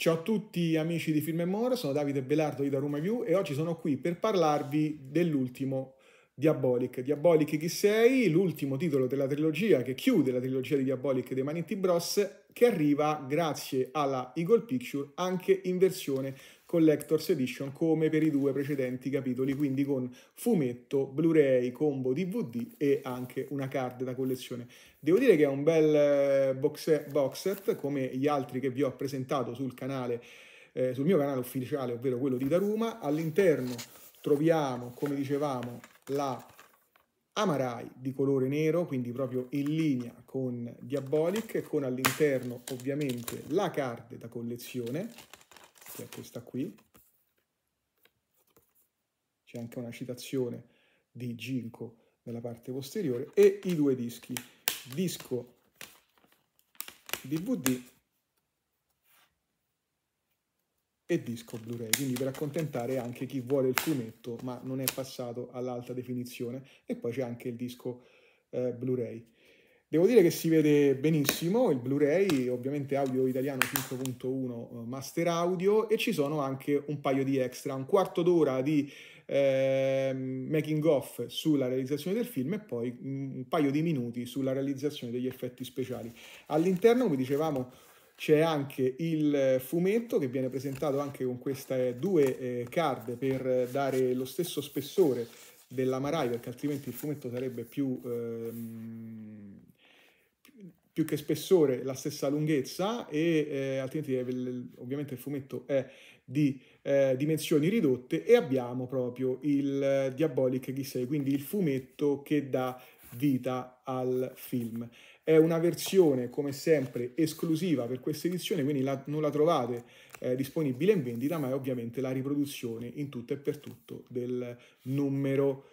Ciao a tutti amici di Film More, sono Davide Belardo di Da Roma View e oggi sono qui per parlarvi dell'ultimo Diabolic. Diabolic chi sei? L'ultimo titolo della trilogia che chiude la trilogia di Diabolic dei Manetti Bros che arriva grazie alla Eagle Picture anche in versione Collector's Edition come per i due precedenti capitoli, quindi con fumetto, Blu-ray, combo DVD e anche una card da collezione. Devo dire che è un bel eh, box, set come gli altri che vi ho presentato sul canale, eh, sul mio canale ufficiale, ovvero quello di Daruma. All'interno troviamo, come dicevamo, la Amarai di colore nero, quindi proprio in linea con Diabolic, e con all'interno ovviamente la card da collezione, che è questa qui. C'è anche una citazione di Ginko nella parte posteriore, e i due dischi, disco DVD e disco Blu-ray, quindi per accontentare anche chi vuole il fumetto ma non è passato all'alta definizione e poi c'è anche il disco eh, Blu-ray. Devo dire che si vede benissimo il Blu-ray, ovviamente audio italiano 5.1 eh, master audio e ci sono anche un paio di extra, un quarto d'ora di eh, making off sulla realizzazione del film e poi mm, un paio di minuti sulla realizzazione degli effetti speciali. All'interno, come dicevamo, c'è anche il fumetto che viene presentato anche con queste due eh, card per dare lo stesso spessore della Marai perché altrimenti il fumetto sarebbe più, ehm, più che spessore la stessa lunghezza e eh, altrimenti ovviamente il fumetto è di eh, dimensioni ridotte e abbiamo proprio il eh, Diabolic Ghissei quindi il fumetto che dà vita al film. È una versione, come sempre, esclusiva per questa edizione, quindi la, non la trovate eh, disponibile in vendita, ma è ovviamente la riproduzione in tutto e per tutto del numero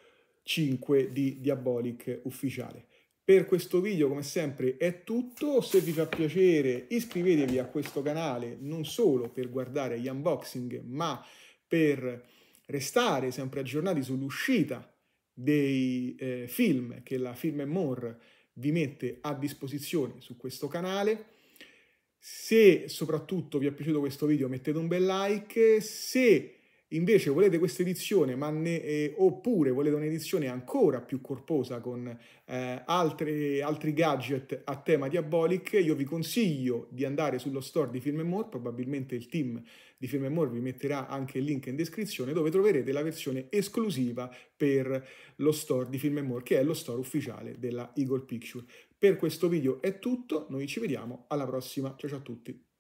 5 di Diabolic ufficiale. Per questo video, come sempre, è tutto. Se vi fa piacere, iscrivetevi a questo canale non solo per guardare gli unboxing, ma per restare sempre aggiornati sull'uscita dei eh, film che la Film More vi mette a disposizione su questo canale. Se soprattutto vi è piaciuto questo video mettete un bel like, se Invece volete questa edizione, ne, eh, oppure volete un'edizione ancora più corposa con eh, altri, altri, gadget a tema Diabolic, io vi consiglio di andare sullo store di Film More, probabilmente il team di Film More vi metterà anche il link in descrizione, dove troverete la versione esclusiva per lo store di Film More, che è lo store ufficiale della Eagle Picture. Per questo video è tutto, noi ci vediamo alla prossima, ciao ciao a tutti!